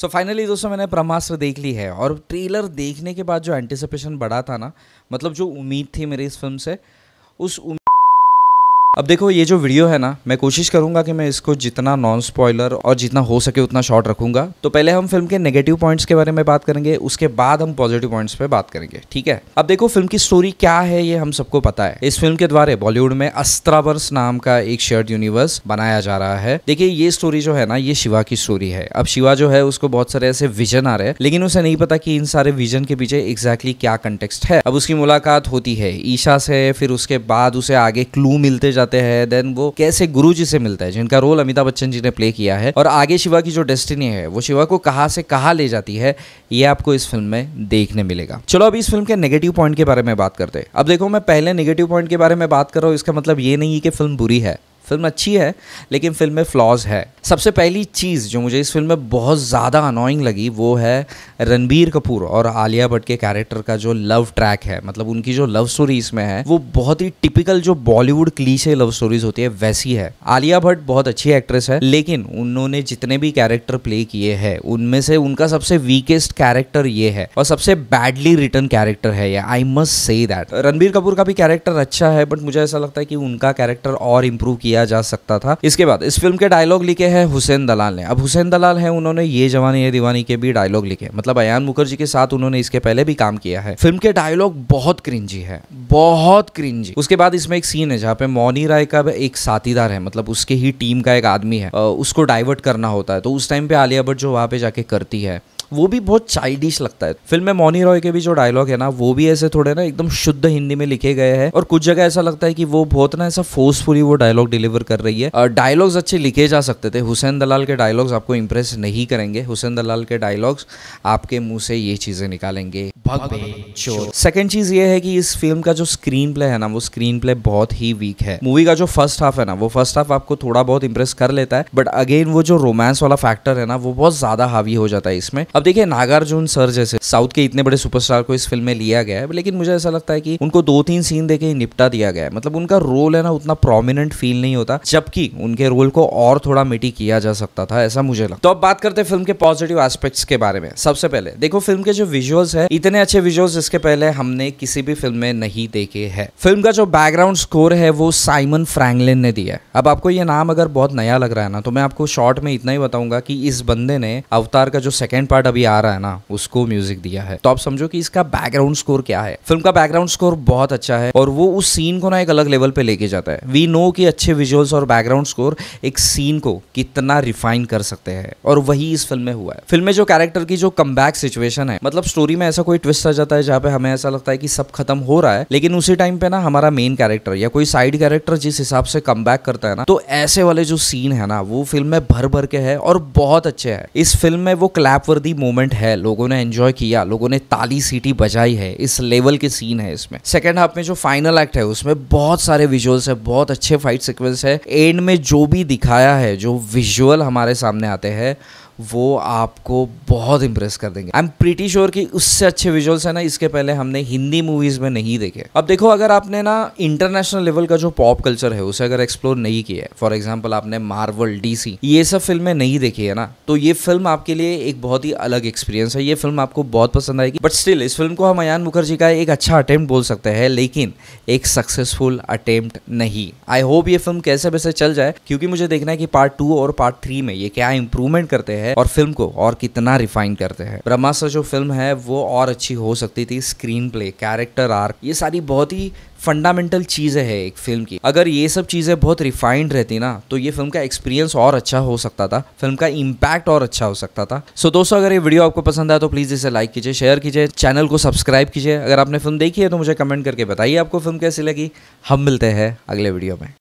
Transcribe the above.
so finally दोस्तों मैंने ब्रह्मास्त्र देख ली है और ट्रेलर देखने के बाद जो एंटिसिपेशन बढ़ा था ना मतलब जो उम्मीद थी मेरी इस फिल्म से उस अब देखो ये जो वीडियो है ना मैं कोशिश करूंगा कि मैं इसको जितना नॉन स्पॉयलर और जितना हो सके उतना शॉर्ट रखूंगा तो पहले हम फिल्म के नेगेटिव पॉइंट्स के बारे में बात करेंगे उसके बाद हम पॉजिटिव पॉइंट्स पे बात करेंगे ठीक है अब देखो फिल्म की स्टोरी क्या है ये हम सबको पता है इस फिल्म के द्वारा बॉलीवुड में अस्त्रावर्स नाम का एक शेयर्ड यूनिवर्स बनाया जा रहा है देखिए ये स्टोरी जो है ना ये शिवा की स्टोरी है अब शिवा जो है उसको बहुत सारे ऐसे विजन आ रहे हैं लेकिन उसे नहीं पता कि इन सारे विजन के पीछे एग्जैक्टली क्या कंटेक्सट है अब उसकी मुलाकात होती है ईशा से फिर उसके बाद उसे आगे क्लू मिलते जाते जाते हैं देन वो कैसे गुरु जी से मिलता है जिनका रोल अमिताभ बच्चन जी ने प्ले किया है और आगे शिवा की जो डेस्टिनी है वो शिवा को कहा से कहा ले जाती है ये आपको इस फिल्म में देखने मिलेगा चलो अब इस फिल्म के नेगेटिव पॉइंट के बारे में बात करते हैं अब देखो मैं पहले नेगेटिव पॉइंट के बारे में बात कर रहा हूँ इसका मतलब ये नहीं है कि फिल्म बुरी है फिल्म अच्छी है लेकिन फिल्म में फ्लॉज है सबसे पहली चीज़ जो मुझे इस फिल्म में बहुत ज़्यादा अनोइंग लगी वो है रणबीर कपूर और आलिया भट्ट के कैरेक्टर का जो लव ट्रैक है मतलब उनकी जो लव स्टोरी इसमें है वो बहुत ही टिपिकल जो बॉलीवुड क्लीशे लव स्टोरीज होती है वैसी है आलिया भट्ट बहुत अच्छी एक्ट्रेस है लेकिन उन्होंने जितने भी कैरेक्टर प्ले किए हैं उनमें से उनका सबसे वीकेस्ट कैरेक्टर ये है और सबसे बैडली रिटर्न कैरेक्टर है ये I must say that Ranbir Kapoor का भी कैरेक्टर अच्छा है बट मुझे ऐसा लगता है कि उनका कैरेक्टर और इम्प्रूव किया किया जा सकता था इसके बाद इस फिल्म के डायलॉग लिखे हैं हुसैन दलाल ने अब हुसैन दलाल है उन्होंने ये जवानी ये दीवानी के भी डायलॉग लिखे मतलब अयान मुखर्जी के साथ उन्होंने इसके पहले भी काम किया है फिल्म के डायलॉग बहुत क्रिंजी है बहुत क्रिंजी उसके बाद इसमें एक सीन है जहाँ पे मौनी राय का एक साथीदार है मतलब उसके ही टीम का एक आदमी है उसको डाइवर्ट करना होता है तो उस टाइम पे आलिया भट्ट जो वहाँ पे जाके करती है वो भी बहुत चाइल्डिश लगता है फिल्म में मोनी रॉय के भी जो डायलॉग है ना वो भी ऐसे थोड़े ना एकदम शुद्ध हिंदी में लिखे गए हैं और कुछ जगह ऐसा लगता है कि वो बहुत ना ऐसा फोर्सफुली वो डायलॉग डिलीवर कर रही है डायलॉग्स अच्छे लिखे जा सकते थे हुसैन दलाल के डायलॉग्स आपको इम्प्रेस नहीं करेंगे हुसैन दलाल के डायलॉग्स आपके मुंह से ये चीजें निकालेंगे सेकेंड चीज ये है कि इस फिल्म का जो स्क्रीन प्ले है ना वो स्क्रीन प्ले बहुत ही वीक है मूवी का जो फर्स्ट हाफ है ना वो फर्स्ट हाफ आपको थोड़ा बहुत इंप्रेस कर लेता है बट अगेन वो जो रोमांस वाला फैक्टर है ना वो बहुत ज्यादा हावी हो जाता है इसमें अब देखिए नागार्जुन सर जैसे साउथ के इतने बड़े सुपरस्टार को इस फिल्म में लिया गया है लेकिन मुझे ऐसा लगता है कि उनको दो तीन सीन देके निपटा दिया गया है मतलब उनका रोल है ना उतना प्रोमिनेंट फील नहीं होता जबकि उनके रोल को और थोड़ा मिटी किया जा सकता था ऐसा मुझे लगता तो अब बात करते हैं फिल्म के पॉजिटिव एस्पेक्ट्स के बारे में सबसे पहले देखो फिल्म के जो विजुअल्स है इतने अच्छे विजुअल्स इसके पहले हमने किसी भी फिल्म में नहीं देखे है फिल्म का जो बैकग्राउंड स्कोर है वो साइमन फ्रैंकलिन ने दिया है अब आपको ये नाम अगर बहुत नया लग रहा है ना तो मैं आपको शॉर्ट में इतना ही बताऊंगा कि इस बंदे ने अवतार का जो सेकेंड पार्ट पार्ट अभी आ रहा है ना उसको म्यूजिक दिया है तो आप समझो कि इसका बैकग्राउंड स्कोर क्या है फिल्म का बैकग्राउंड स्कोर बहुत अच्छा है और वो उस सीन को ना एक अलग लेवल पे लेके जाता है वी नो कि अच्छे विजुअल्स और बैकग्राउंड स्कोर एक सीन को कितना रिफाइन कर सकते हैं और वही इस फिल्म में हुआ है फिल्म में जो कैरेक्टर की जो कम सिचुएशन है मतलब स्टोरी में ऐसा कोई ट्विस्ट आ जाता है जहाँ पे हमें ऐसा लगता है कि सब खत्म हो रहा है लेकिन उसी टाइम पे ना हमारा मेन कैरेक्टर या कोई साइड कैरेक्टर जिस हिसाब से कम करता है ना तो ऐसे वाले जो सीन है ना वो फिल्म में भर भर के है और बहुत अच्छे है इस फिल्म में वो क्लैप वर्दी मोमेंट है लोगों ने एंजॉय किया लोगों ने ताली सीटी बजाई है इस लेवल के सीन है इसमें सेकेंड हाफ में जो फाइनल एक्ट है उसमें बहुत सारे विजुअल्स है बहुत अच्छे फाइट सिक्वेंस है एंड में जो भी दिखाया है जो विजुअल हमारे सामने आते हैं वो आपको बहुत इंप्रेस कर देंगे आई एम प्रीटी श्योर कि उससे अच्छे विजुअल्स है ना इसके पहले हमने हिंदी मूवीज़ में नहीं देखे अब देखो अगर आपने ना इंटरनेशनल लेवल का जो पॉप कल्चर है उसे अगर एक्सप्लोर नहीं किया है फॉर एग्जाम्पल आपने मार्वल डीसी ये सब फिल्में नहीं देखी है ना तो ये फिल्म आपके लिए एक बहुत ही अलग एक्सपीरियंस है ये फिल्म आपको बहुत पसंद आएगी बट स्टिल इस फिल्म को हम अयान मुखर्जी का एक अच्छा अटेम्प्ट बोल सकते हैं लेकिन एक सक्सेसफुल अटेम्प्ट नहीं आई होप ये फिल्म कैसे वैसे चल जाए क्योंकि मुझे देखना है कि पार्ट टू और पार्ट थ्री में ये क्या इंप्रूवमेंट करते हैं है और फिल्म को और कितना रिफाइन करते हैं ब्रह्मास्त्र जो फिल्म है वो और अच्छी हो सकती थी स्क्रीन प्ले कैरेक्टर आर्क ये सारी बहुत ही फंडामेंटल चीज़ें है एक फिल्म की अगर ये सब चीज़ें बहुत रिफाइंड रहती ना तो ये फिल्म का एक्सपीरियंस और अच्छा हो सकता था फिल्म का इम्पैक्ट और अच्छा हो सकता था सो so, दोस्तों अगर ये वीडियो आपको पसंद आया तो प्लीज़ इसे लाइक कीजिए शेयर कीजिए चैनल को सब्सक्राइब कीजिए अगर आपने फिल्म देखी है तो मुझे कमेंट करके बताइए आपको फिल्म कैसी लगी हम मिलते हैं अगले वीडियो में